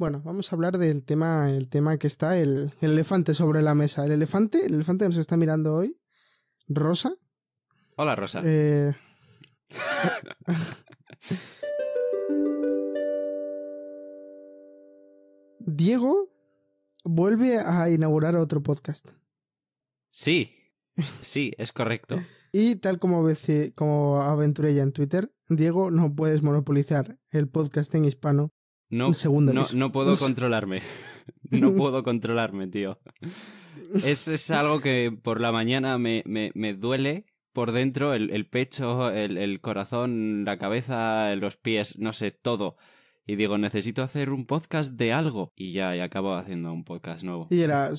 Bueno, vamos a hablar del tema, el tema que está, el, elefante sobre la mesa. El elefante, el elefante nos está mirando hoy, Rosa. Hola, Rosa. Eh, Diego vuelve a inaugurar otro podcast. Sí, sí, es correcto. y tal como, como aventuré ya en Twitter, Diego, no puedes monopolizar el podcast en hispano no, segundo. No, no puedo controlarme. no puedo controlarme, tío. Es, es, algo que por la mañana me, me, duele por dentro, el, pecho, el, corazón, la cabeza, los pies, no sé, todo. Y digo, necesito hacer un podcast de algo. Y ya, y acabo haciendo un podcast nuevo. ¿Y era,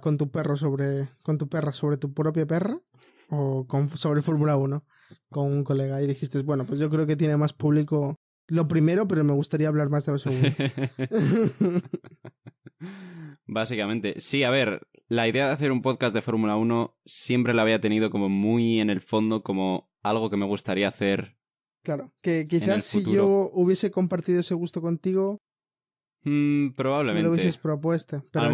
con tu perro sobre. con tu perra sobre tu propia perra? ¿O con, sobre Fórmula 1? Con un colega. Y dijiste, bueno, pues yo creo que tiene más público lo primero, pero me gustaría hablar más de lo segundo. Básicamente, sí, a ver, la idea de hacer un podcast de Fórmula 1 siempre la había tenido como muy en el fondo, como algo que me gustaría hacer. Claro, que quizás si yo hubiese compartido ese gusto contigo, probablemente. Mm, lo hubieses propuesto. a, lo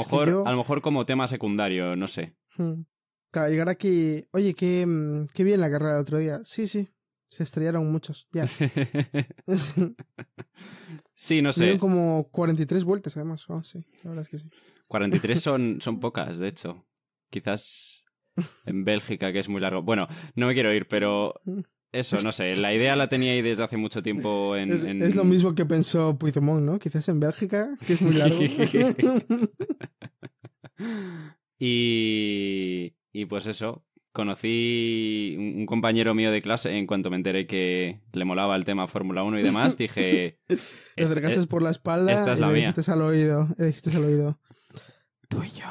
mejor, como tema secundario, no sé. Mm, claro, llegar aquí. Oye, qué, mm, qué bien la carrera del otro día. Sí, sí se estrellaron muchos, ya. sí. no sé. Dieron como 43 vueltas, además. Oh, sí, la verdad es que sí. 43 son, son pocas, de hecho. Quizás en Bélgica, que es muy largo. Bueno, no me quiero ir, pero eso, no sé. La idea la tenía ahí desde hace mucho tiempo en... Es, lo mismo que pensó Puigdemont, ¿no? Quizás en Bélgica, que es muy largo. y... Y pues eso, conocí un, compañero mío de clase en cuanto me enteré que le molaba el tema Fórmula 1 y demás, dije... Te acercaste eh, por la espalda y le dijiste al oído, le dijiste al oído, tú y yo,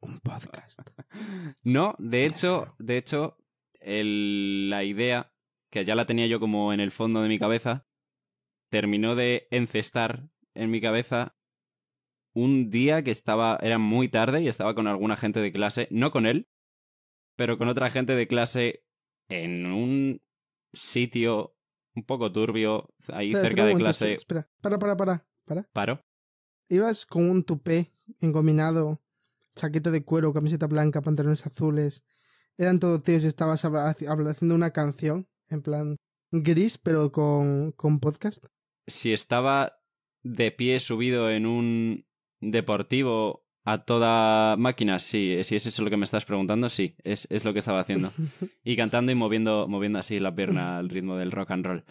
un podcast. No, de hecho, de hecho, la idea, que ya la tenía yo como en el fondo de mi cabeza, terminó de encestar en mi cabeza un día que estaba, era muy tarde y estaba con alguna gente de clase, no con él, pero con otra gente de clase en un sitio un poco turbio, ahí cerca de clase. Espera, para para, para, para. ¿Paro? Ibas con un tupé engominado, chaqueta de cuero, camiseta blanca, pantalones azules. Eran todos tíos y estabas haciendo una canción, en plan gris, pero con, con podcast. Si estaba de pie subido en un deportivo a toda máquina, sí. Eh, si es eso lo que me estás preguntando, sí. Es, es lo que estaba haciendo. Y cantando y moviendo, moviendo así la pierna al ritmo del rock and roll.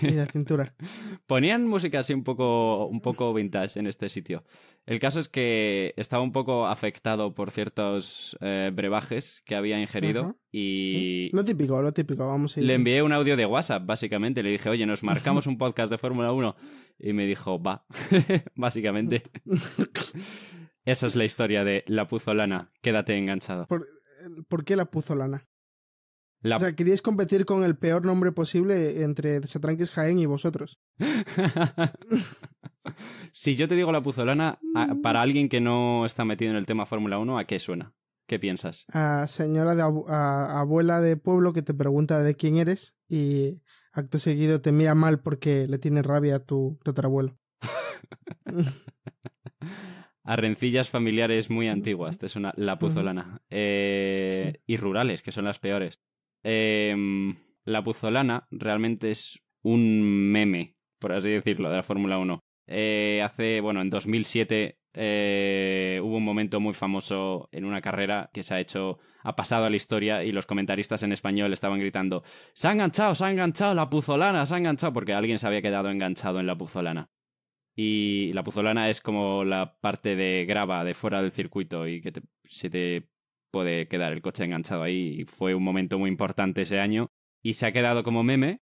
Y la cintura. Ponían música así un poco, un poco vintage en este sitio. El caso es que estaba un poco afectado por ciertos eh, brebajes que había ingerido y... Lo típico, lo típico, vamos a Le envié un audio de WhatsApp, básicamente. Le dije, oye, nos marcamos un podcast de Fórmula 1. Y me dijo, va, básicamente. Esa es la historia de La Puzolana. Quédate enganchado. ¿Por, qué La Puzolana? O sea, queríais competir con el peor nombre posible entre Satranquis Jaén y vosotros. si yo te digo La Puzolana, mm. para alguien que no está metido en el tema Fórmula 1, ¿a qué suena? ¿Qué piensas? A señora de abuela de pueblo que te pregunta de quién eres y acto seguido te mira mal porque le tiene rabia a tu tatarabuelo. a rencillas familiares muy antiguas, es una la puzolana, eh, y rurales, que son las peores. Em, la puzolana realmente es un meme, por así decirlo, de la Fórmula 1. Eh, hace, bueno, en 2007 eh, hubo un momento muy famoso en una carrera que se ha hecho, ha pasado a la historia y los comentaristas en español estaban gritando, se ha enganchado, se ha enganchado la puzolana, se ha enganchado, porque alguien se había quedado enganchado en la puzolana y la puzolana es como la parte de grava de fuera del circuito y que se te puede quedar el coche enganchado ahí. Y fue un momento muy importante ese año y se ha quedado como meme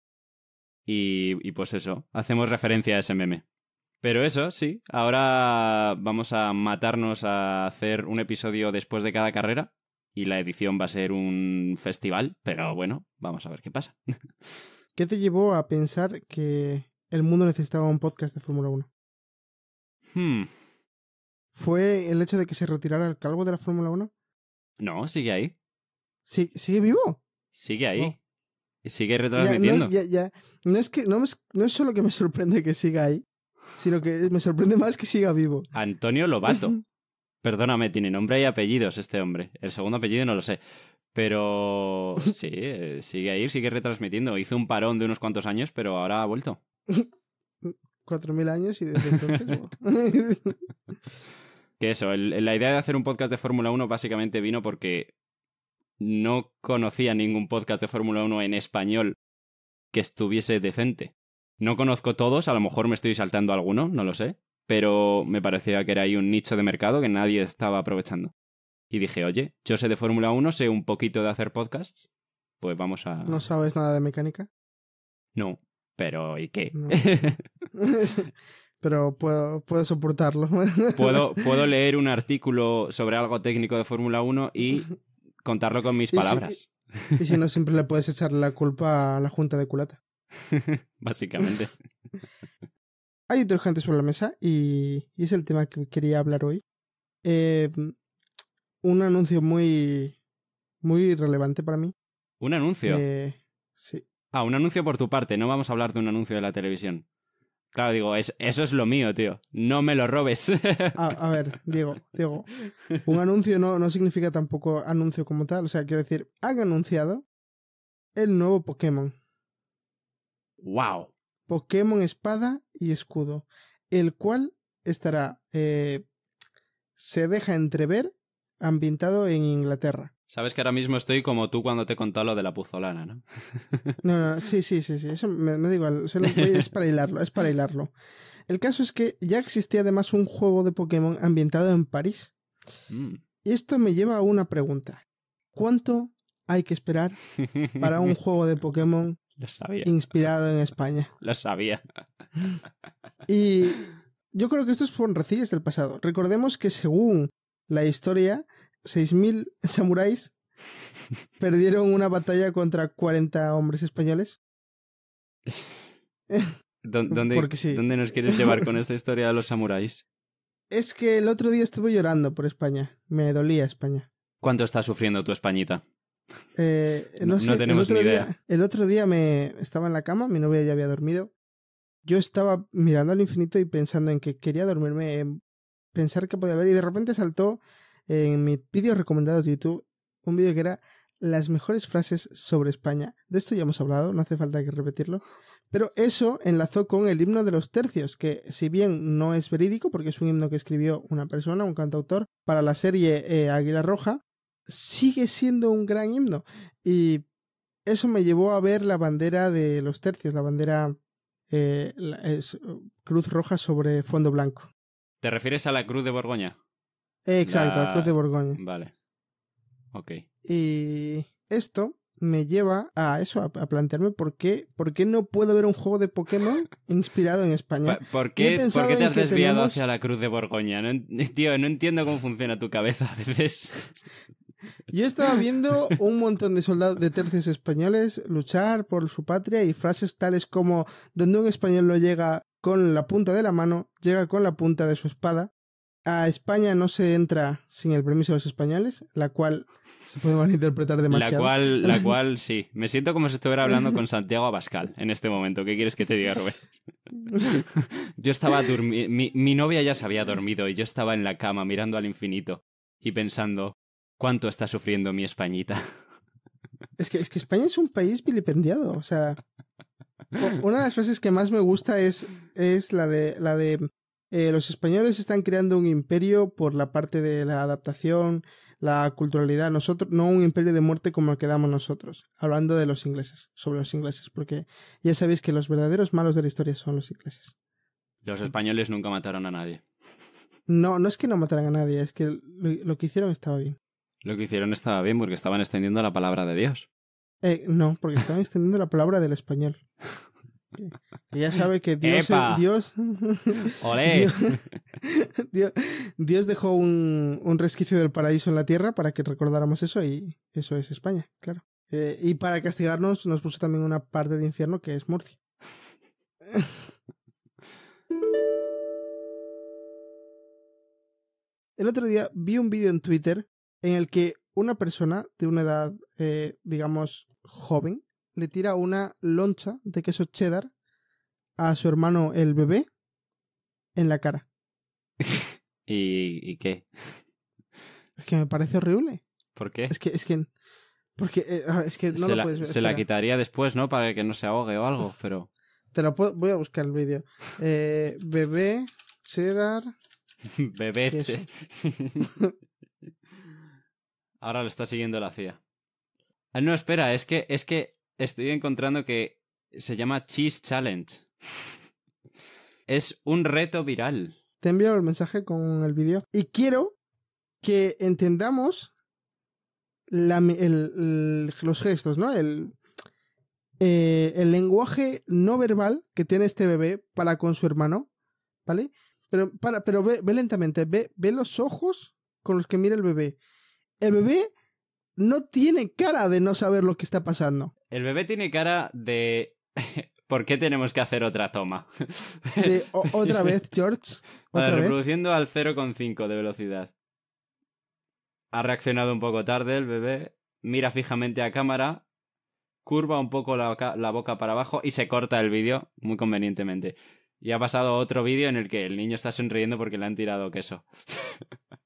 y pues eso, hacemos referencia a ese meme. Pero eso, sí, ahora vamos a matarnos a hacer un episodio después de cada carrera y la edición va a ser un festival, pero bueno, vamos a ver qué pasa. ¿Qué te llevó a pensar que el mundo necesitaba un podcast de Fórmula 1? Hmm. ¿Fue el hecho de que se retirara el calvo de la Fórmula 1? No, sigue ahí. ¿Sigue, sigue vivo? Sigue ahí. Oh. Y sigue retransmitiendo. es que, no, es, no es solo que me sorprende que siga ahí, sino que me sorprende más que siga vivo. Antonio Lobato. Perdóname, tiene nombre y apellidos este hombre. El segundo apellido no lo sé. Pero sí, eh, sigue ahí, sigue retransmitiendo. Hizo un parón de unos cuantos años, pero ahora ha vuelto. 4.000 años y desde entonces... que eso, la idea de hacer un podcast de Fórmula 1 básicamente vino porque no conocía ningún podcast de Fórmula 1 en español que estuviese decente. No conozco todos, a lo mejor me estoy saltando alguno, no lo sé, pero me parecía que era ahí un nicho de mercado que nadie estaba aprovechando. Y dije, oye, yo sé de Fórmula 1, sé un poquito de hacer podcasts, pues vamos a... ¿No sabes nada de mecánica? No pero ¿y qué? pero puedo, soportarlo. puedo, puedo leer un artículo sobre algo técnico de Fórmula 1 y contarlo con mis palabras. y, si no, siempre le puedes echar la culpa a la junta de culata. Básicamente. Hay otro gente sobre la mesa y, es el tema que quería hablar hoy. Eh, un anuncio muy, muy relevante para mí. ¿Un anuncio? Eh, sí. Ah, un anuncio por tu parte, no vamos a hablar de un anuncio de la televisión. Claro, digo, es, eso es lo mío, tío. No me lo robes. Ah, a, ver, Diego, Diego. Un anuncio no, no significa tampoco anuncio como tal. O sea, quiero decir, han anunciado el nuevo Pokémon. ¡Wow! Pokémon Espada y Escudo. El cual estará. Eh, se deja entrever ambientado en Inglaterra. Sabes que ahora mismo estoy como tú cuando te contó lo de la puzolana, ¿no? no, no, sí, sí, sí, sí. Eso me, igual. es para hilarlo, es para hilarlo. El caso es que ya existía además un juego de Pokémon ambientado en París. Mm. Y esto me lleva a una pregunta. ¿Cuánto hay que esperar para un juego de Pokémon inspirado en España? Lo sabía. y yo creo que esto es por del pasado. Recordemos que según la historia, 6.000 samuráis perdieron una batalla contra 40 hombres españoles. ¿Dónde, nos quieres llevar con esta historia de los samuráis? Es que el otro día estuve llorando por España. Me dolía España. ¿Cuánto está sufriendo tu Españita? Eh, no, tenemos el otro, idea. Día, el otro día me estaba en la cama, mi novia ya había dormido. Yo estaba mirando al infinito y pensando en que quería dormirme, pensar que podía haber, y de repente saltó en mi vídeos recomendados de YouTube un vídeo que era las mejores frases sobre España. De esto ya hemos hablado, no hace falta que repetirlo. Pero eso enlazó con el himno de los tercios, que si bien no es verídico, porque es un himno que escribió una persona, un cantautor, para la serie eh, Águila Roja, sigue siendo un gran himno. Y eso me llevó a ver la bandera de los tercios, la bandera eh, Cruz Roja sobre fondo blanco. ¿Te refieres a la Cruz de Borgoña? Exacto, la... Cruz de Borgoña. Vale. Ok. Y esto me lleva a eso, a, plantearme por qué, no puedo ver un juego de Pokémon inspirado en España. ¿Por qué, ¿por qué te has desviado hacia la Cruz de Borgoña? No, tío, no entiendo cómo funciona tu cabeza a veces. Yo estaba viendo un montón de soldados de tercios españoles luchar por su patria y frases tales como donde un español lo llega con la punta de la mano, llega con la punta de su espada, a España no se entra sin el permiso de los españoles, la cual se puede malinterpretar demasiado. La cual, la cual sí. Me siento como si estuviera hablando con Santiago Abascal en este momento. ¿Qué quieres que te diga, Rubén? Yo estaba durmiendo. Mi, novia ya se había dormido y yo estaba en la cama mirando al infinito y pensando cuánto está sufriendo mi Españita. Es que, es que España es un país vilipendiado. O sea, una de las frases que más me gusta es, es la de la de eh, los españoles están creando un imperio por la parte de la adaptación, la culturalidad, nosotros, no un imperio de muerte como el que damos nosotros, hablando de los ingleses, sobre los ingleses, porque ya sabéis que los verdaderos malos de la historia son los ingleses. Los españoles nunca mataron a nadie. No, no es que no mataran a nadie, es que lo, que hicieron estaba bien. Lo que hicieron estaba bien porque estaban extendiendo la palabra de Dios. Eh, no, porque estaban extendiendo la palabra del español. ya sabe que Dios, Dios, Dios, dejó un, resquicio del paraíso en la tierra para que recordáramos eso y eso es España, claro. Eh, y para castigarnos nos puso también una parte de infierno que es Murcia. El otro día vi un vídeo en Twitter en el que una persona de una edad, eh, digamos, joven, le tira una loncha de queso cheddar a su hermano el bebé en la cara. ¿Y, qué? Es que me parece horrible. ¿Por qué? Es que, es que, porque, eh, ah, es que no se lo la, puedes ver. Se la quitaría después, ¿no? Para que no se ahogue o algo, pero... Te lo puedo, voy a buscar el vídeo. Eh, bebé, cheddar... bebé, cheddar. Ahora lo está siguiendo la CIA. Ah, no, espera, es que, es que estoy encontrando que se llama Cheese Challenge. Es un reto viral. Te envío el mensaje con el vídeo. Y quiero que entendamos los gestos, ¿no? El, eh, el lenguaje no verbal que tiene este bebé para con su hermano, ¿vale? Pero, para, pero ve, lentamente, ve los ojos con los que mira el bebé. El bebé no tiene cara de no saber lo que está pasando. El bebé tiene cara de... ¿Por qué tenemos que hacer otra toma? De, ¿Otra vez, George? ¿Otra vale, reproduciendo al 0,5 de velocidad. Ha reaccionado un poco tarde el bebé, mira fijamente a cámara, curva un poco la boca, para abajo y se corta el vídeo muy convenientemente. Y ha pasado otro vídeo en el que el niño está sonriendo porque le han tirado queso.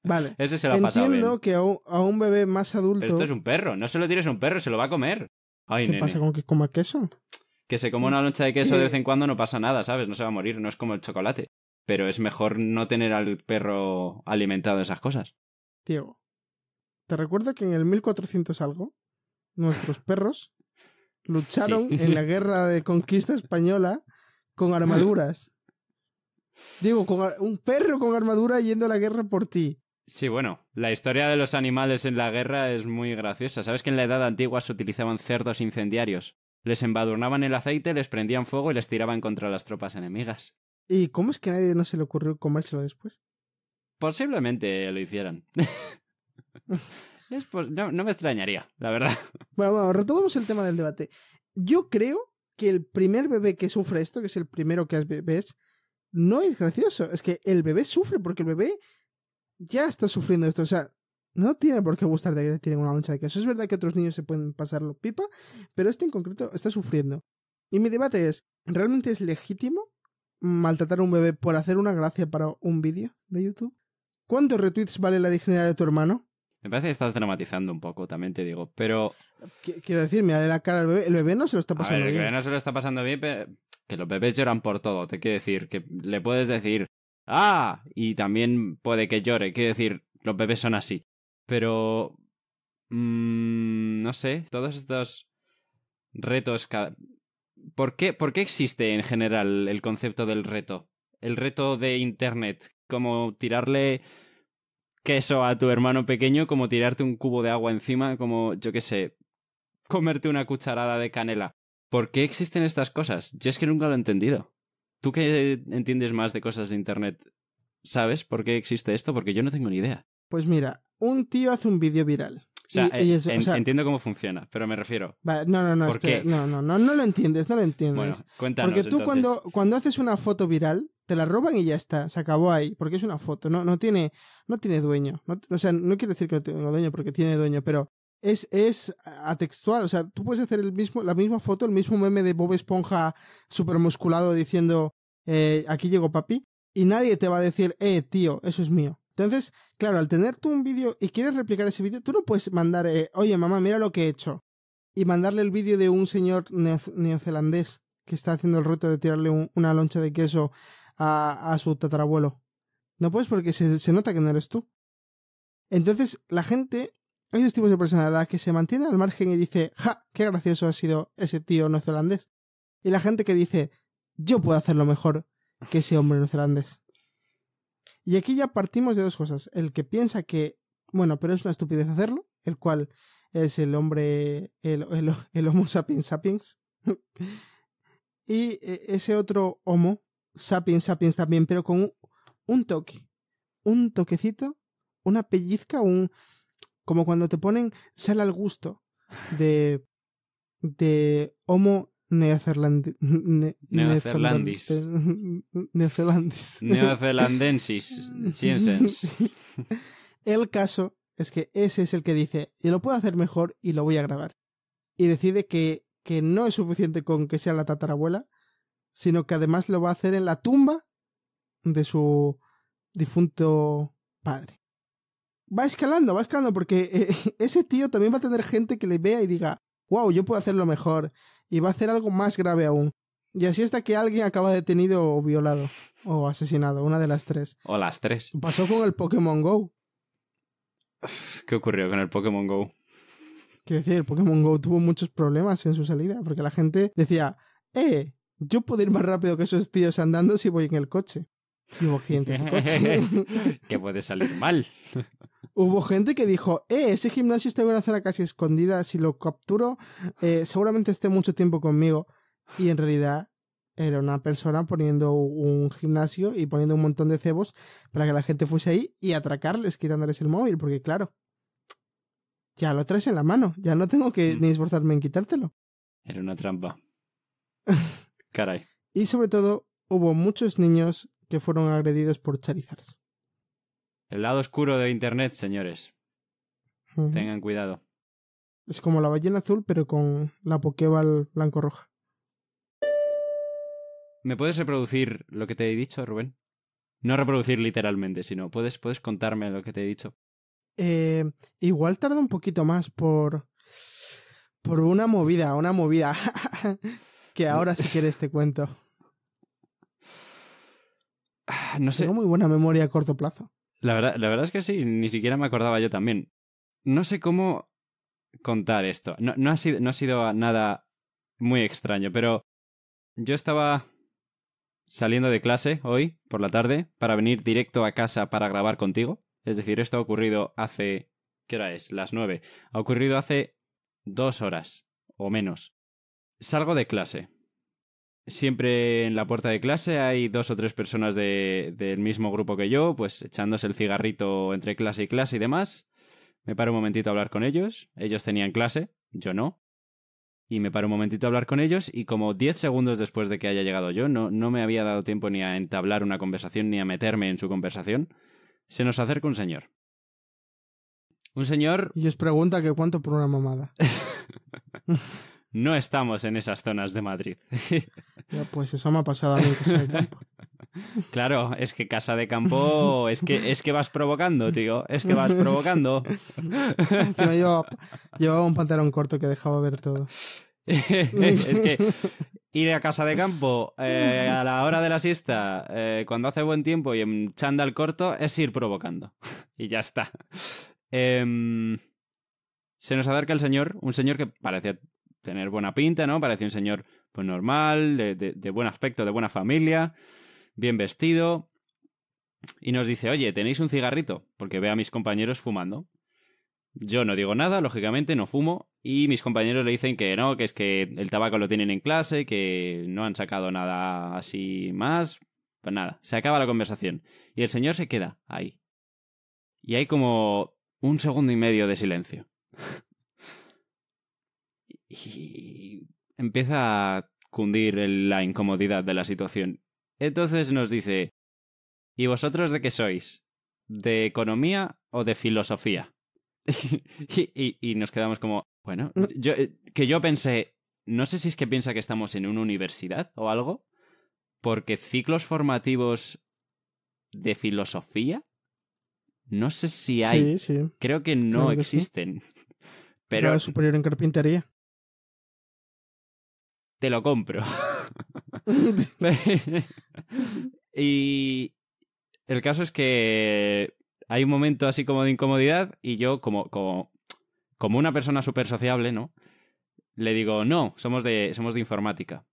Vale. Ese se lo ha Entiendo pasado que a un, bebé más adulto. esto es un perro. No se lo tires a un perro, se lo va a comer. ¿Qué pasa con que coma queso? Que se coma una loncha de queso de vez en cuando no pasa nada, ¿sabes? No se va a morir, no es como el chocolate. Pero es mejor no tener al perro alimentado esas cosas. Diego, te recuerdo que en el 1400 algo, nuestros perros lucharon en la guerra de conquista española con armaduras. Digo, con, un perro con armadura yendo a la guerra por ti. Sí, bueno, la historia de los animales en la guerra es muy graciosa. ¿Sabes que en la Edad Antigua se utilizaban cerdos incendiarios? Les embadurnaban el aceite, les prendían fuego y les tiraban contra las tropas enemigas. ¿Y cómo es que a nadie no se le ocurrió comérselo después? Posiblemente lo hicieran. no, me extrañaría, la verdad. Bueno, bueno, retomemos el tema del debate. Yo creo que el primer bebé que sufre esto, que es el primero que bebés, no es gracioso. Es que el bebé sufre porque el bebé ya está sufriendo esto. O sea, no tiene por qué gustar de que tienen una loncha de queso. Es verdad que otros niños se pueden pasarlo pipa, pero este en concreto está sufriendo. Y mi debate es, ¿realmente es legítimo maltratar a un bebé por hacer una gracia para un vídeo de YouTube? ¿Cuántos retweets vale la dignidad de tu hermano? Me parece que estás dramatizando un poco, también te digo, pero... Quiero decir, mirale la cara al bebé. El bebé no se lo está pasando bien. El bebé no se lo está pasando bien, que los bebés lloran por todo. Te quiero decir que le puedes decir, ¡Ah! Y también puede que llore. Quiero decir, los bebés son así. Pero... Mm, no sé, todos estos retos... ¿Por qué, ¿Por qué existe en general el concepto del reto? El reto de Internet, como tirarle queso a tu hermano pequeño, como tirarte un cubo de agua encima, como, yo qué sé, comerte una cucharada de canela. ¿Por qué existen estas cosas? Yo es que nunca lo he entendido tú que entiendes más de cosas de Internet, ¿sabes por qué existe esto? Porque yo no tengo ni idea. Pues mira, un tío hace un vídeo viral. O sea, eh, entiendo cómo funciona, pero me refiero. no, no, no, no, no, lo entiendes, no lo entiendes. Porque tú cuando, haces una foto viral, te la roban y ya está, se acabó ahí, porque es una foto, no, no tiene, no tiene dueño. o sea, no quiero decir que no tenga dueño porque tiene dueño, pero es, es atextual. O sea, tú puedes hacer el mismo, la misma foto, el mismo meme de Bob Esponja supermusculado diciendo eh, aquí llegó papi, y nadie te va a decir, eh, tío, eso es mío. Entonces, claro, al tener tú un vídeo y quieres replicar ese vídeo, tú no puedes mandar, eh, oye, mamá, mira lo que he hecho. Y mandarle el vídeo de un señor neozelandés que está haciendo el reto de tirarle una loncha de queso a, a, su tatarabuelo. No puedes porque se, se nota que no eres tú. Entonces, la gente hay dos tipos de personas, la que se mantiene al margen y dice, ja, qué gracioso ha sido ese tío neozelandés. Y la gente que dice, yo puedo hacerlo mejor que ese hombre neozelandés. Y aquí ya partimos de dos cosas. El que piensa que, bueno, pero es una estupidez hacerlo, el cual es el hombre, el, el, Homo sapiens sapiens. y e, ese otro Homo sapiens sapiens también, pero con un, un toque. Un toquecito, una pellizca, un, como cuando te ponen sal al gusto de, de Homo neozelandis. Ne, neozelandis. el caso es que ese es el que dice, yo lo puedo hacer mejor y lo voy a grabar. Y decide que, que no es suficiente con que sea la tatarabuela, sino que además lo va a hacer en la tumba de su difunto padre va escalando, va escalando, porque eh, ese tío también va a tener gente que le vea y diga, wow, yo puedo hacerlo mejor, y va a hacer algo más grave aún. Y así hasta que alguien acaba detenido o violado, o asesinado, una de las tres. O las tres. Pasó con el Pokémon Go. ¿Qué ocurrió con el Pokémon Go? Quiero decir, el Pokémon Go tuvo muchos problemas en su salida, porque la gente decía, eh, yo puedo ir más rápido que esos tíos andando si voy en el coche. hubo accidentes coche. que puede salir mal. Hubo gente que dijo, eh, ese gimnasio está en una zona casi escondida, si lo capturo, eh, seguramente esté mucho tiempo conmigo. Y en realidad era una persona poniendo un gimnasio y poniendo un montón de cebos para que la gente fuese ahí y atracarles quitándoles el móvil, porque claro, ya lo traes en la mano, ya no tengo que mm. ni esforzarme en quitártelo. Era una trampa. Caray. y sobre todo, hubo muchos niños que fueron agredidos por Charizards. El lado oscuro de Internet, señores. Tengan cuidado. Es como la ballena azul, pero con la pokeball blanco-roja. ¿Me puedes reproducir lo que te he dicho, Rubén? No reproducir literalmente, sino puedes, puedes contarme lo que te he dicho. Eh, igual tarda un poquito más por. por una movida, una movida. que ahora si quieres te cuento. No sé. Tengo muy buena memoria a corto plazo. La verdad, es que sí, ni siquiera me acordaba yo también. No sé cómo contar esto. No, ha, sido, no ha sido nada muy extraño, pero yo estaba saliendo de clase hoy por la tarde para venir directo a casa para grabar contigo. Es decir, esto ha ocurrido hace... ¿Qué hora es? Las nueve. Ha ocurrido hace dos horas o menos. Salgo de clase Siempre en la puerta de clase hay dos o tres personas del mismo grupo que yo, pues echándose el cigarrito entre clase y clase y demás. Me paro un momentito a hablar con ellos. Ellos tenían clase, yo no. Y me paro un momentito a hablar con ellos y como diez segundos después de que haya llegado yo, no, no me había dado tiempo ni a entablar una conversación ni a meterme en su conversación, se nos acerca un señor. Un señor... Y os pregunta que cuánto por una mamada. no estamos en esas zonas de Madrid. pues eso me ha pasado a mí Casa de Campo. Claro, es que Casa de Campo es que, es que vas provocando, tío. Es que vas provocando. Yo llevaba, un pantalón corto que dejaba ver todo. es que ir a casa de campo eh, a la hora de la siesta, eh, cuando hace buen tiempo y en chándal corto, es ir provocando. y ya está. Em, se nos acerca el señor, un señor que parecía tener buena pinta, ¿no? parece un señor pues normal, de, de, buen aspecto, de buena familia, bien vestido. Y nos dice, oye, ¿tenéis un cigarrito? Porque ve a mis compañeros fumando. Yo no digo nada, lógicamente, no fumo. Y mis compañeros le dicen que no, que es que el tabaco lo tienen en clase, que no han sacado nada así más. Pues nada, se acaba la conversación. Y el señor se queda ahí. Y hay como un segundo y medio de silencio empieza a cundir la incomodidad de la situación. Entonces nos dice, ¿y vosotros de qué sois? ¿De economía o de filosofía? y, nos quedamos como, bueno, yo, eh, que yo pensé, no sé si es que piensa que estamos en una universidad o algo, porque ciclos formativos de filosofía, no sé si hay, creo que no existen. Pero... superior en carpintería te lo compro. y el caso es que hay un momento así como de incomodidad y yo como, como, como una persona súper sociable, ¿no? Le digo, no, somos de, somos de informática.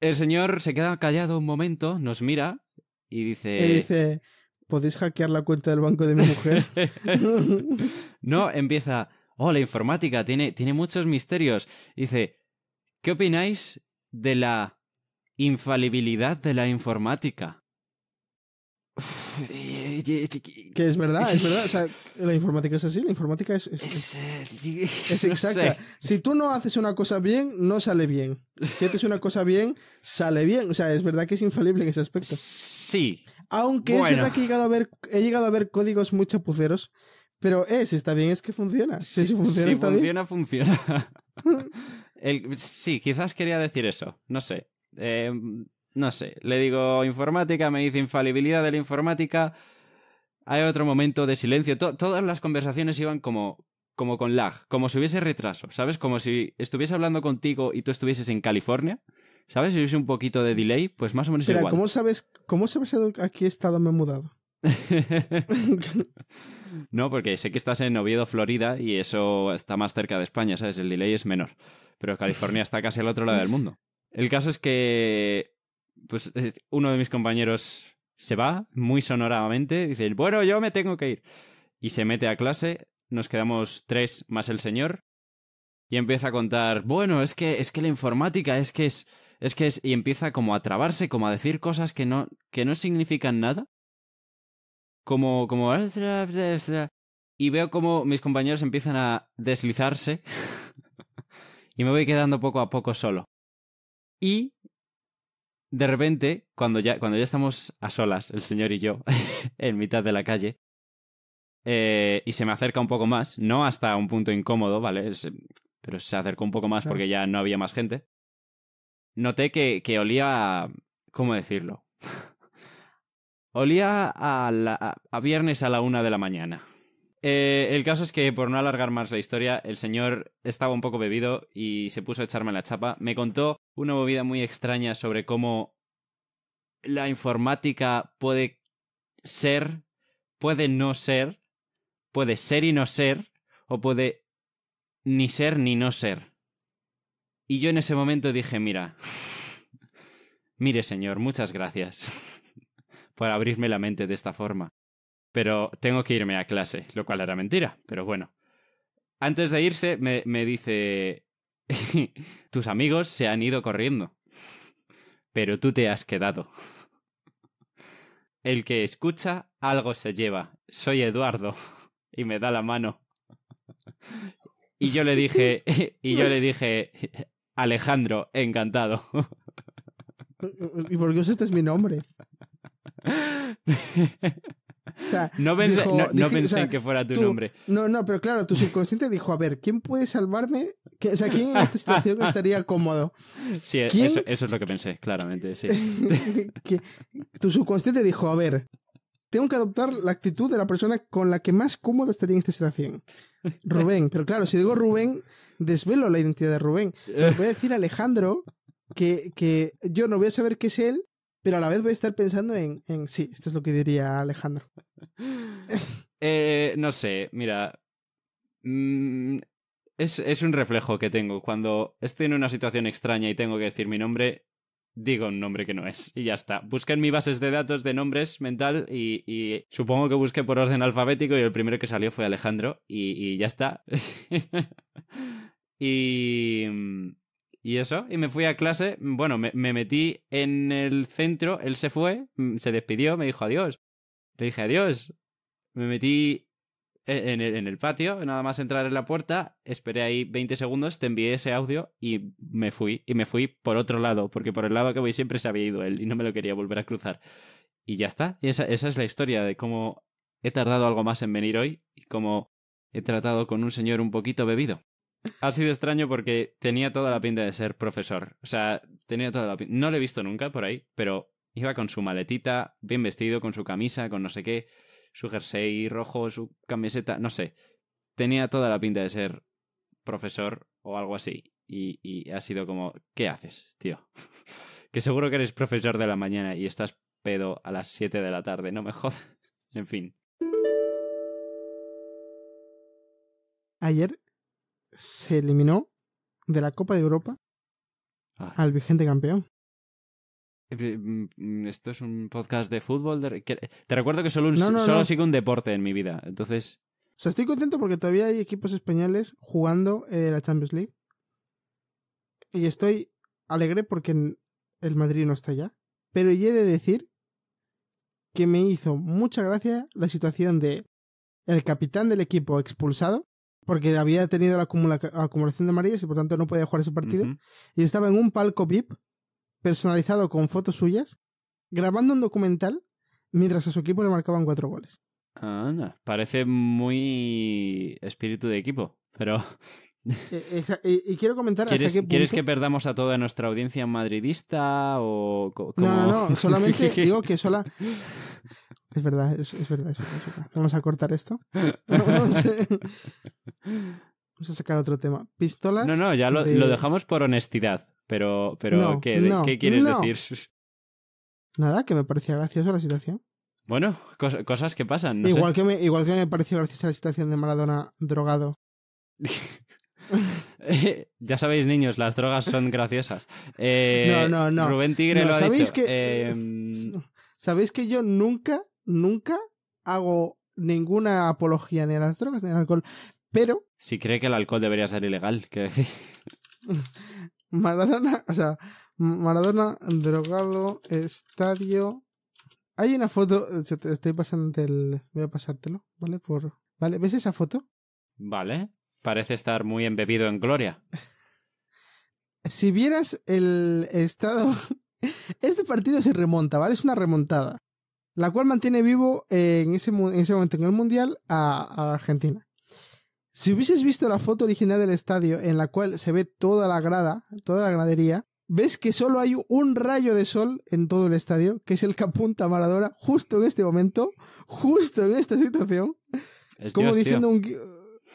El señor se queda callado un momento, nos mira y dice... dice, ¿podéis hackear la cuenta del banco de mi mujer? no, empieza, oh, la informática tiene, tiene muchos misterios. dice, ¿Qué opináis de la infalibilidad de la informática? que es verdad, es verdad. O sea, la informática es así, la informática es, es, eh, exacta. Si tú no haces una cosa bien, no sale bien. Si haces una cosa bien, sale bien. O sea, es verdad que es infalible en ese aspecto. Sí. Aunque es verdad que he llegado a ver, he llegado a ver códigos muy chapuceros, pero es, si está bien es que funciona. Si, funciona, funciona, bien. funciona sí, quizás quería decir eso, no sé. Eh, no sé, le digo informática, me dice infalibilidad de la informática. Hay otro momento de silencio. todas las conversaciones iban como, como con lag, como si hubiese retraso, ¿sabes? Como si estuviese hablando contigo y tú estuvieses en California, ¿sabes? Si hubiese un poquito de delay, pues más o menos igual. ¿cómo sabes, ¿Cómo sabes a qué estado me he mudado? no, porque sé que estás en Oviedo, Florida, y eso está más cerca de España, ¿sabes? El delay es menor. Pero California está casi al otro lado del mundo. El caso es que pues, uno de mis compañeros se va muy sonoramente, dice, bueno, yo me tengo que ir. Y se mete a clase, nos quedamos tres más el señor, y empieza a contar, bueno, es que, es que la informática, es que es, es que es, y empieza como a trabarse, como a decir cosas que no, que no significan nada como, como... Ah, ah, ah, y veo como mis compañeros empiezan a deslizarse y me voy quedando poco a poco solo. Y de repente, cuando ya, cuando ya estamos a solas, el señor y yo, en mitad de la calle, eh, y se me acerca un poco más, no hasta un punto incómodo, ¿vale? pero se acercó un poco más porque ya no había más gente. Noté que, que olía, ¿cómo decirlo? Olía a, viernes a la una de la mañana. Eh, el caso es que, por no alargar más la historia, el señor estaba un poco bebido y se puso a echarme la chapa. Me contó una movida muy extraña sobre cómo la informática puede ser, puede no ser, puede ser y no ser, o puede ni ser ni no ser. Y yo en ese momento dije, mira, mire señor, muchas gracias. por abrirme la mente de esta forma. Pero tengo que irme a clase, lo cual era mentira, pero bueno. Antes de irse, me, dice, tus amigos se han ido corriendo, pero tú te has quedado. El que escucha, algo se lleva. Soy Eduardo. Y me da la mano. Y yo le dije, y yo le dije, Alejandro, encantado. ¿Y por Dios, este es mi nombre? no pensé, que fuera tu nombre. No, no, pero claro, tu subconsciente dijo, a ver, ¿quién puede salvarme? o sea, ¿quién en esta situación estaría cómodo? Sí, e, eso, es lo que pensé, claramente, sí. que, tu subconsciente dijo, a ver, tengo que adoptar la actitud de la persona con la que más cómodo estaría en esta situación. Rubén, pero claro, si digo Rubén, desvelo la identidad de Rubén. voy a decir a Alejandro que yo no voy a saber qué es él pero a la vez voy a estar pensando en, sí, esto es lo que diría Alejandro. Eh, no sé, mira. Mm, es, un reflejo que tengo. Cuando estoy en una situación extraña y tengo que decir mi nombre, digo un nombre que no es. Y ya está. Busqué en mi bases de datos de nombres mental y, supongo que busqué por orden alfabético y el primero que salió fue Alejandro y ya está. y... Mm, y eso, y me fui a clase, bueno, me, metí en el centro, él se fue, mm, se despidió, me dijo adiós. Le dije adiós. Me metí e, en el, patio, nada más entrar en la puerta, esperé ahí 20 segundos, te envié ese audio y me fui, y me fui por otro lado, porque por el lado que voy siempre se había ido él y no me lo quería volver a cruzar. Y ya está, esa, esa es la historia de cómo he tardado algo más en venir hoy y cómo he tratado con un señor un poquito bebido. ha sido extraño porque tenía toda la pinta de ser profesor. O sea, tenía toda la pinta. No lo he visto nunca por ahí, pero iba con su maletita, bien vestido, con su camisa, con no sé qué, su jersey rojo, su camiseta, no sé. Tenía toda la pinta de ser profesor o algo así. Y, ha sido como, ¿qué haces, tío? que seguro que eres profesor de la mañana y estás pedo a las 7 de la tarde, no me jodas. en fin. Ayer se eliminó de la Copa de Europa al vigente campeón. Eh, eh, mm, mm, esto es un podcast de fútbol. Te recuerdo que solo, sigo un deporte en mi vida. Entonces. estoy contento porque todavía hay equipos españoles jugando eh, la Champions League. Y estoy alegre porque el Madrid no está allá. Pero he de decir que me hizo mucha gracia la situación de el capitán del equipo expulsado porque había tenido la acumulación de amarillas y por tanto no podía jugar ese partido. Y estaba en un palco VIP personalizado con fotos suyas, grabando un documental mientras a su equipo le marcaban cuatro goles. Anda, parece muy espíritu de equipo, pero eh, eh, y, quiero comentar ¿Quieres, que perdamos a toda nuestra audiencia madridista o No, no, solamente digo que sola... Es verdad, es, verdad, es, verdad, Vamos a cortar esto. Vamos a sacar otro tema. Pistolas... No, no, ya lo, dejamos por honestidad, pero, pero ¿qué, ¿qué, quieres decir? Nada, que me parecía graciosa la situación. Bueno, cosas que pasan. igual, Que me, igual que me pareció graciosa la situación de Maradona drogado ya sabéis, niños, las drogas son graciosas. Eh, no, no, no. Rubén Tigre lo ha ¿sabéis dicho? Em, sabéis que yo nunca, nunca hago ninguna apología ni a las drogas ni al alcohol, pero... Si cree que el alcohol debería ser ilegal, Maradona, o sea, Maradona drogado, estadio... Hay una foto, eh, estoy pasando el... Voy a pasártelo, ¿vale? Por... ¿Vale? ¿Ves esa foto? Vale parece estar muy embebido en gloria. Si vieras el estado... Este partido se remonta, ¿vale? Es una remontada. La cual mantiene vivo en ese, momento en el Mundial a, a Argentina. Si hubieses visto la foto original del estadio en la cual se ve toda la grada, toda la gradería, ves que solo hay un rayo de sol en todo el estadio, que es el que apunta a Maradona justo en este momento, justo en esta situación, es como diciendo un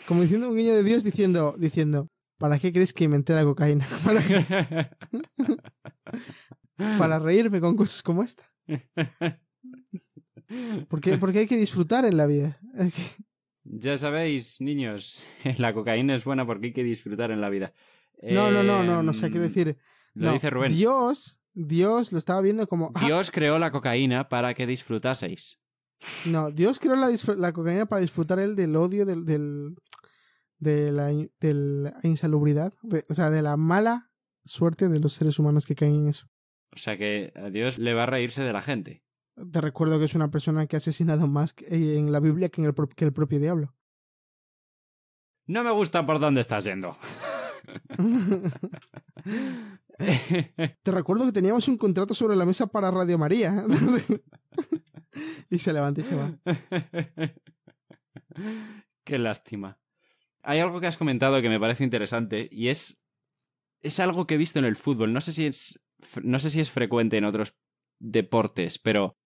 como diciendo un guiño de Dios diciendo, diciendo, ¿para qué crees que inventé la cocaína? ¿Para, reírme con cosas como esta. Porque, porque hay que disfrutar en la vida. Ya sabéis, niños, la cocaína es buena porque hay que disfrutar en la vida. No, no, no, no, no, o sea, em, quiero decir. Lo dice Dios, Dios lo estaba viendo como. Dios creó la cocaína para que disfrutaseis. No, Dios creó la, la cocaína para disfrutar él del odio, del, de, la, insalubridad, o sea, de la mala suerte de los seres humanos que caen en eso. O sea que a Dios le va a reírse de la gente. Te recuerdo que es una persona que ha asesinado más eh, en la Biblia que, en el, que el propio diablo. No me gusta por dónde estás yendo. Te recuerdo que teníamos un contrato sobre la mesa para Radio María. y se levanta y se va. Qué lástima. Hay algo que has comentado que me parece interesante y es es algo que he visto en el fútbol. No sé si es no sé si es frecuente en otros deportes, pero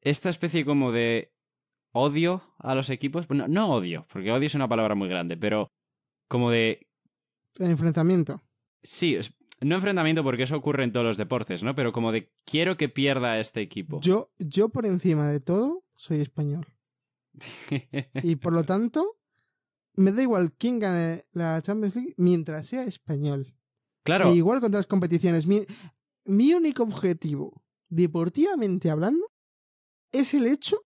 esta especie como de odio a los equipos, no, no odio, porque odio es una palabra muy grande, pero como de enfrentamiento. Sí, no enfrentamiento porque eso ocurre en todos los deportes, ¿no? Pero como de quiero que pierda este equipo. Yo, yo por encima de todo soy español. y por lo tanto, me da igual quién gane la Champions League mientras sea español. Claro. E igual con otras las competiciones. Mi, mi único objetivo, deportivamente hablando, es el hecho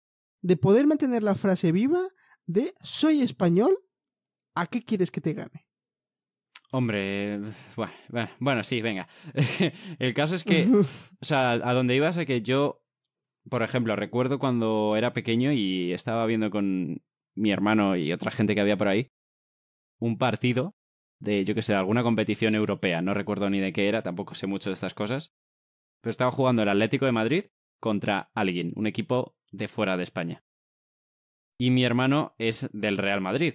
de poder mantener la frase viva de soy español, ¿a qué quieres que te gane? Hombre, bueno, sí, venga. El caso es que, o sea, a donde ibas a que yo, por ejemplo, recuerdo cuando era pequeño y estaba viendo con mi hermano y otra gente que había por ahí un partido de, yo que sé, de alguna competición europea, no recuerdo ni de qué era, tampoco sé mucho de estas cosas, pero estaba jugando el Atlético de Madrid contra alguien, un equipo de fuera de España. Y mi hermano es del Real Madrid.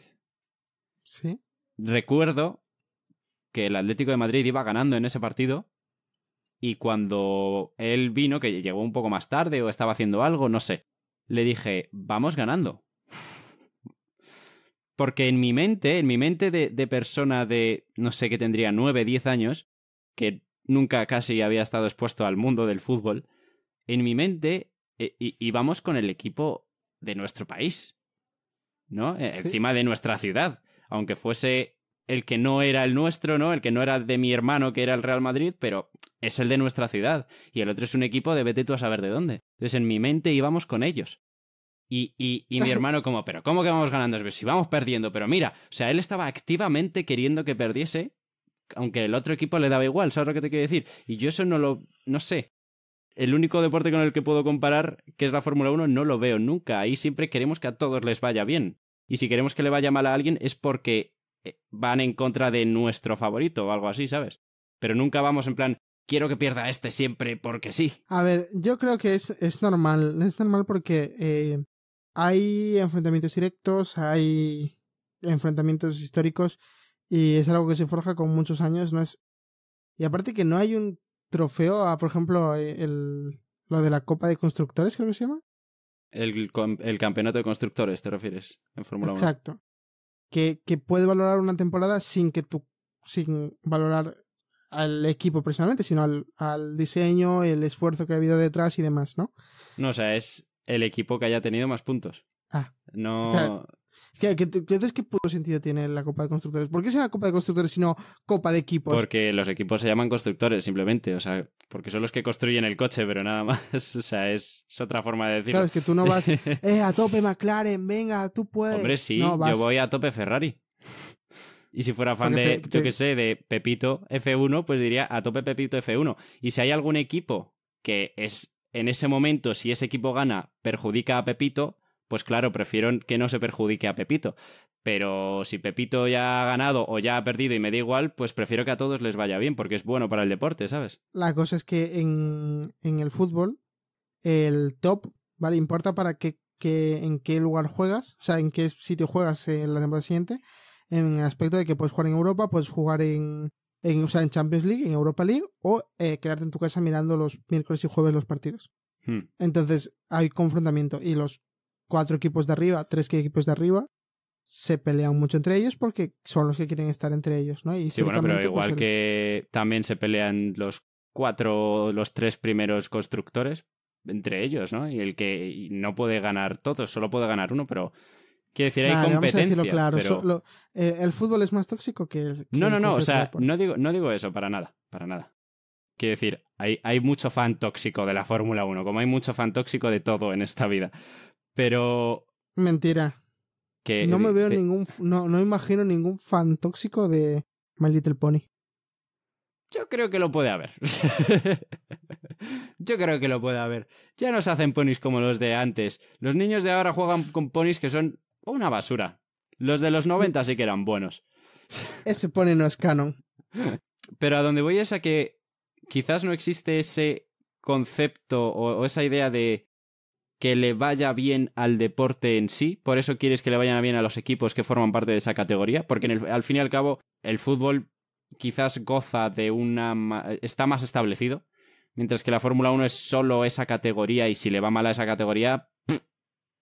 Sí. Recuerdo que el Atlético de Madrid iba ganando en ese partido y cuando él vino, que llegó un poco más tarde o estaba haciendo algo, no sé, le dije, vamos ganando. Porque en mi mente, en mi mente de, persona de, no sé, que tendría 9, 10 años, que nunca casi había estado expuesto al mundo del fútbol, en mi mente íbamos eh, con el equipo de nuestro país, ¿no? Encima de nuestra ciudad, aunque fuese el que no era el nuestro, ¿no? El que no era de mi hermano, que era el Real Madrid, pero es el de nuestra ciudad. Y el otro es un equipo de vete tú a saber de dónde. Entonces en mi mente íbamos con ellos. Y, y, y mi hermano como, pero ¿cómo que vamos ganando? Si vamos perdiendo, pero mira, o sea, él estaba activamente queriendo que perdiese, aunque el otro equipo le daba igual, ¿sabes lo que te quiero decir? Y yo eso no lo, no sé. El único deporte con el que puedo comparar, que es la Fórmula 1, no lo veo nunca. Ahí siempre queremos que a todos les vaya bien. Y si queremos que le vaya mal a alguien es porque eh, van en contra de nuestro favorito o algo así, ¿sabes? Pero nunca vamos en plan, quiero que pierda este siempre porque sí. A ver, yo creo que es, es normal, es normal porque eh, hay enfrentamientos directos, hay enfrentamientos históricos y es algo que se forja con muchos años, no es... Y aparte que no hay un trofeo a, por ejemplo, eh, el, lo de la Copa de Constructores, creo que se llama. El, el campeonato de constructores, te refieres, en Fórmula 1. Exacto que, que puede valorar una temporada sin que tú, sin valorar al equipo personalmente, sino al, al, diseño, el esfuerzo que ha habido detrás y demás, ¿no? No, o sea, es el equipo que haya tenido más puntos. Ah. No. ¿Qué, entonces, ¿qué puto sentido tiene la Copa de Constructores? ¿Por qué se Copa de Constructores sino Copa de Equipos? Porque los equipos se llaman constructores, simplemente. O sea, porque son los que construyen el coche, pero nada más. O sea, es, otra forma de decirlo. Claro, es que tú no vas eh, a tope McLaren, venga, tú puedes. Hombre, sí, yo voy a tope Ferrari. Y si fuera fan de, yo qué sé, de Pepito F1, pues diría a tope Pepito F1. Y si hay algún equipo que es en ese momento, si ese equipo gana, perjudica a Pepito, pues claro, prefiero que no se perjudique a Pepito. Pero si Pepito ya ha ganado o ya ha perdido y me da igual, pues prefiero que a todos les vaya bien, porque es bueno para el deporte, ¿sabes? La cosa es que en, el fútbol, el top, ¿vale? Importa para qué, en qué lugar juegas, o sea, en qué sitio juegas en eh, la temporada siguiente, en el aspecto de que puedes jugar en Europa, puedes jugar en, o sea, en Champions League, en Europa League, o eh, quedarte en tu casa mirando los miércoles y jueves los partidos. Hmm. Entonces hay confrontamiento y los cuatro equipos de arriba, tres equipos de arriba, se pelean mucho entre ellos porque son los que quieren estar entre ellos, ¿no? Y sí, pues, igual que también se pelean los cuatro, los tres primeros constructores entre ellos, ¿no? Y el que no puede ganar todos, solo puede ganar uno, pero quiere decir, hay competencia. claro, eh, el fútbol es más tóxico que el. no, no, no, o sea, no digo, eso para nada, para nada. Quiero decir, hay, hay mucho fan tóxico de la Fórmula 1, como hay mucho fan tóxico de todo en esta vida. Pero. Mentira. Que, no me veo ningún. No, no imagino ningún fan tóxico de My Little Pony. Yo creo que lo puede haber. Yo creo que lo puede haber. Ya no se hacen ponis como los de antes. Los niños de ahora juegan con ponis que son una basura. Los de los 90 sí que eran buenos. Ese pony no es canon. Pero a donde voy es a que quizás no existe ese concepto o, esa idea de que le vaya bien al deporte en sí, por eso quieres que le vayan bien a los equipos que forman parte de esa categoría, porque al fin y al cabo el fútbol quizás goza de una... está más establecido, mientras que la Fórmula 1 es solo esa categoría y si le va mal a esa categoría,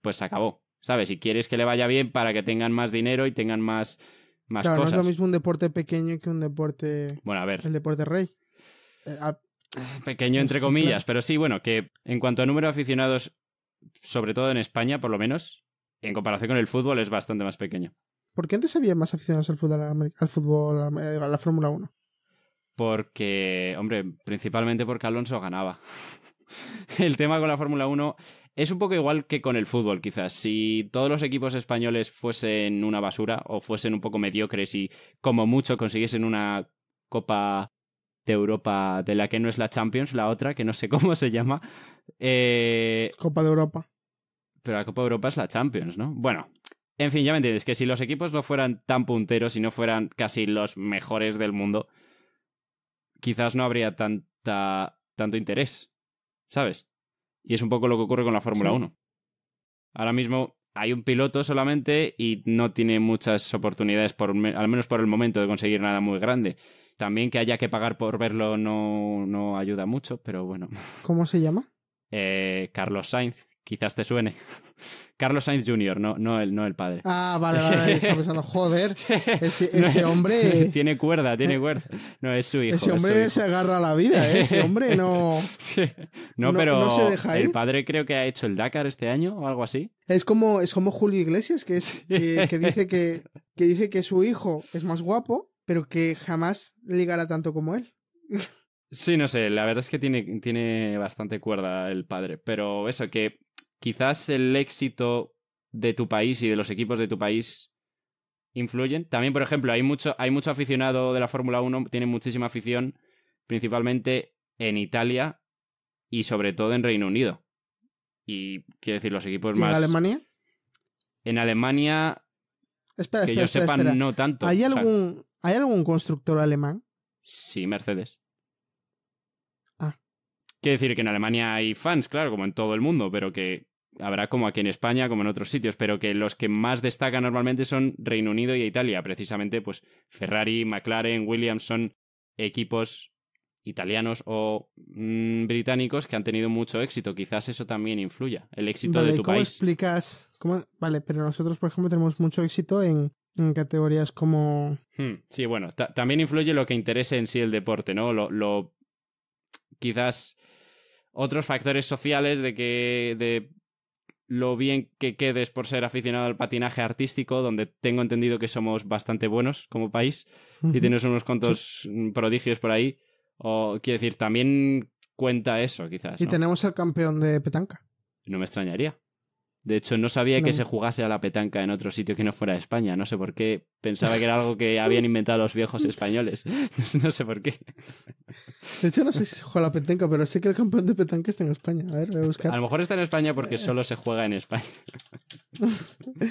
pues se acabó, ¿sabes? Si quieres que le vaya bien para que tengan más dinero y tengan más... Más claro, no es lo mismo un deporte pequeño que un deporte... Bueno, a ver. El deporte rey. Eh, ah, pequeño entre comillas, pero sí, bueno, que en cuanto a número de aficionados sobre todo en España, por lo menos, en comparación con el fútbol, es bastante más pequeño. ¿Por qué antes había más aficionados al fútbol, al fútbol, eh, a la Fórmula 1? Porque, hombre, principalmente porque Alonso ganaba. el tema con la Fórmula 1 es un poco igual que con el fútbol, quizás. Si todos los equipos españoles fuesen una basura o fuesen un poco mediocres y como mucho consiguiesen una Copa de Europa de la que no es la Champions, la otra, que no sé cómo se llama, eh, Copa de Europa. Pero la Copa de Europa es la Champions, ¿no? Bueno, en fin, ya me entiendes, que si los equipos no fueran tan punteros y no fueran casi los mejores del mundo, quizás no habría tanta, tanto interés, ¿sabes? Y es un poco lo que ocurre con la Fórmula 1. Ahora mismo hay un piloto solamente y no tiene muchas oportunidades, por, al menos por el momento, de conseguir nada muy grande. También que haya que pagar por verlo no, no ayuda mucho, pero bueno. ¿Cómo se llama? Eh, Carlos Sainz, quizás te suene. Carlos Sainz Jr., no, no, el, no el padre. Ah, vale, vale, está pensando, joder, ese, hombre... Tiene cuerda, tiene cuerda. No, es su hijo. Ese hombre se agarra a la vida, ¿eh? ese hombre no... No, pero el padre creo que ha hecho el Dakar este año o algo así. Es como, es como Julio Iglesias, que, que dice que, que dice que su hijo es más guapo, pero que jamás ligará tanto como él. Sí, no sé, la verdad es que tiene, tiene bastante cuerda el padre, pero eso, que quizás el éxito de tu país y de los equipos de tu país influyen. También, por ejemplo, hay mucho, hay mucho aficionado de la Fórmula 1, tiene muchísima afición, principalmente en Italia y sobre todo en Reino Unido. Y quiero decir, los equipos más. ¿En Alemania? En Alemania. Espera, que espera, yo no tanto. ¿Hay algún, ¿Hay algún constructor alemán? Sí, Mercedes. Quiere decir que en Alemania hay fans, claro, como en todo el mundo, pero que habrá como aquí en España, como en otros sitios, pero que los que más destacan normalmente son Reino Unido y Italia. Precisamente, pues Ferrari, McLaren, Williams son equipos italianos o mm, británicos que han tenido mucho éxito. Quizás eso también influya, el éxito de tu ¿cómo país. Explicas, cómo, vale, pero nosotros, por ejemplo, tenemos mucho éxito en, categorías como... Hmm, sí, bueno, también influye lo que interese en sí el deporte, ¿no? Lo, lo quizás otros factores sociales de que de lo bien que quedes por ser aficionado al patinaje artístico, donde tengo entendido que somos bastante buenos como país y tienes unos cuantos mm, prodigios por ahí. O quiero decir, también cuenta eso, quizás. Y tenemos el campeón de petanca. No me extrañaría. De hecho, no sabía que se jugase a la petanca en otro sitio que no fuera España. No sé por qué. Pensaba que era algo que habían inventado los viejos españoles. No sé por qué. De hecho, no sé si se juega a la petanca, pero sé que el campeón de petanca está en España. A ver, voy a buscar. A lo mejor está en España porque eh. solo se juega en España.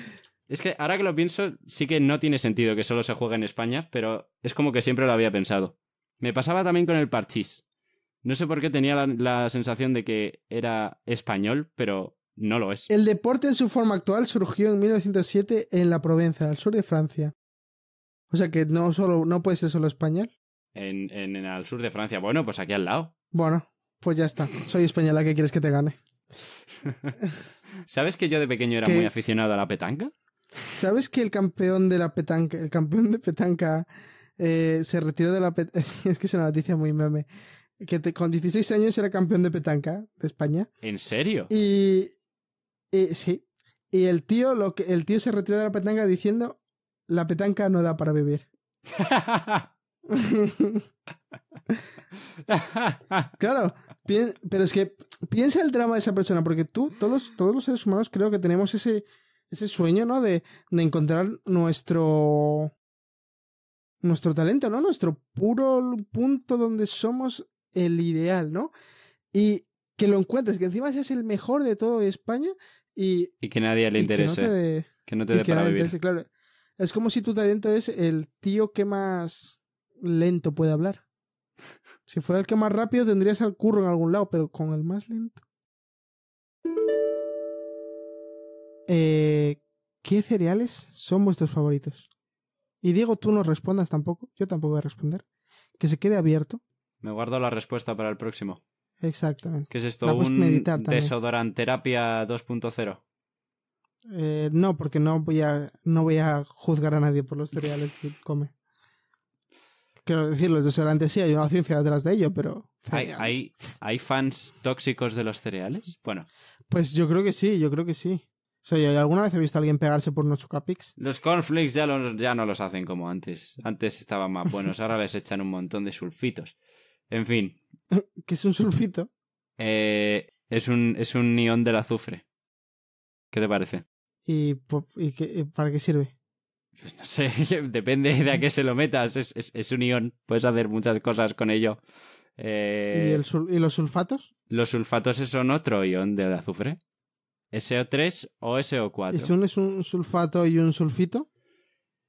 Es que ahora que lo pienso, sí que no tiene sentido que solo se juegue en España, pero es como que siempre lo había pensado. Me pasaba también con el parchís. No sé por qué tenía la sensación de que era español, pero no lo es. El deporte en su forma actual surgió en 1907 en la Provenza, al sur de Francia. O sea que no, solo, no puede ser solo español. En, en, el sur de Francia. Bueno, pues aquí al lado. Bueno, pues ya está. Soy española, ¿qué quieres que te gane? ¿Sabes que yo de pequeño era muy aficionado a la petanca? ¿Sabes que el campeón de la petanca, el campeón de petanca eh, se retiró de la petanca? Es que es una noticia muy meme. Que con 16 años era campeón de petanca de España. ¿En serio? Y eh, sí. Y el tío, lo que, el tío se retiró de la petanca diciendo, la petanca no da para beber. claro, pero es que piensa el drama de esa persona, porque tú, todos, todos los seres humanos creo que tenemos ese, ese sueño, ¿no? De, de encontrar nuestro, nuestro talento, ¿no? Nuestro puro punto donde somos el ideal, ¿no? Y que lo encuentres, que encima seas el mejor de todo España y, que nadie le interese. Que no te dé, Es como si tu talento es el tío que más lento puede hablar. Si fuera el que más rápido tendrías al curro en algún lado, pero con el más lento. Eh, ¿Qué cereales son vuestros favoritos? Y Diego, tú no respondas tampoco. Yo tampoco voy a responder. Que se quede abierto. Me guardo la respuesta para el próximo. Exactamente. ¿Qué es esto? Ah, pues ¿Un 2.0? Eh, no, porque no voy, a, no voy a juzgar a nadie por los cereales que come. Quiero decir, los desodorantes sí, hay una ciencia detrás de ello, pero... ¿Hay, ¿Hay, fans tóxicos de los cereales? Bueno. Pues yo creo que sí, yo creo que sí. O sea, ¿alguna vez he visto a alguien pegarse por unos chucapix? Los cornflakes ya, ya no los hacen como antes. Antes estaban más buenos, ahora les echan un montón de sulfitos. En fin, ¿Qué es un sulfito? Eh, es un, es un ion del azufre. ¿Qué te parece? ¿Y, pues, y eh, para qué sirve? Pues no sé, depende de a qué se lo metas. Es, un ion, puedes hacer muchas cosas con ello. ¿Y, eh, el ¿Y, los sulfatos? Los sulfatos son otro ion del azufre. SO3 o SO4. si un, ¿Es un sulfato y un sulfito?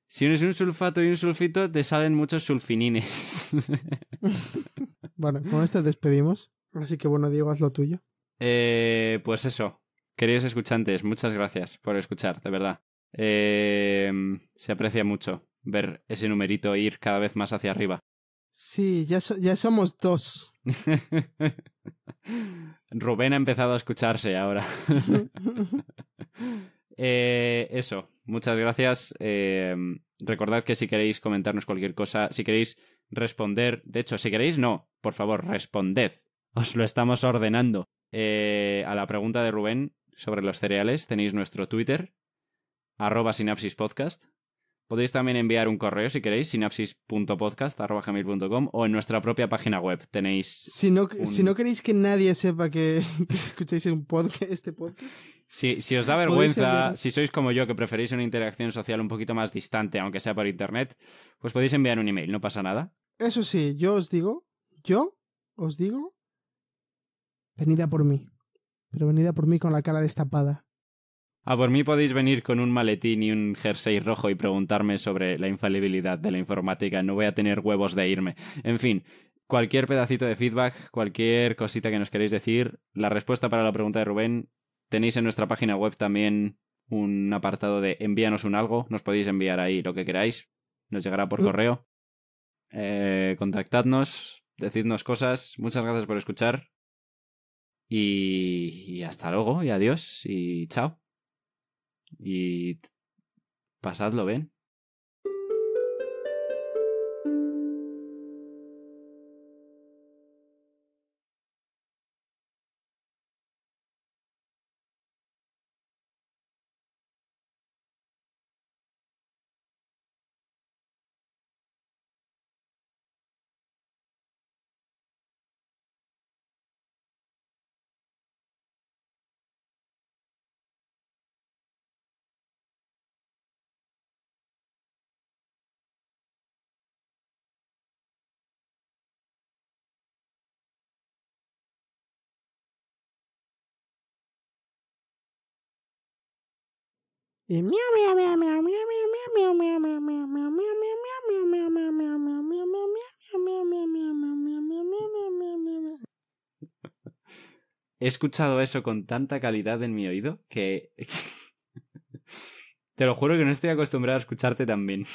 Si uno es un sulfato y un sulfito, te salen muchos sulfinines. Bueno, con esto despedimos. Así que bueno, Diego, haz lo tuyo. Eh, pues eso. Queridos escuchantes, muchas gracias por escuchar, de verdad. Eh, se aprecia mucho ver ese numerito ir cada vez más hacia arriba. Sí, ya, ya somos dos. Rubén ha empezado a escucharse ahora. Eh, eso, muchas gracias. Eh, recordad que si queréis comentarnos cualquier cosa, si queréis responder. De hecho, si queréis, no, por favor, responded. Os lo estamos ordenando. Eh, a la pregunta de Rubén sobre los cereales, tenéis nuestro Twitter, arroba Podéis también enviar un correo si queréis, sinapsis.podcast.com o en nuestra propia página web tenéis. Si no, si no queréis que nadie sepa que, escucháis este podcast. Si, si os da vergüenza, si sois como yo que preferís una interacción social un poquito más distante, aunque sea por internet, pues podéis enviar un email, no pasa nada. Eso sí, yo os digo, yo os digo, venida por mí, pero venida por mí con la cara destapada. A por mí podéis venir con un maletín y un jersey rojo y preguntarme sobre la infalibilidad de la informática. No voy a tener huevos de irme. En fin, cualquier pedacito de feedback, cualquier cosita que nos queréis decir, la respuesta para la pregunta de Rubén, tenéis en nuestra página web también un apartado de envíanos un algo. Nos podéis enviar ahí lo que queráis. Nos llegará por correo. Eh, contactadnos, decidnos cosas. Muchas gracias por escuchar. Y, y hasta luego, y adiós, y chao. Y pasadlo bien. He escuchado eso con tanta calidad en mi oído que... Te lo juro que no estoy acostumbrado a escucharte tan bien.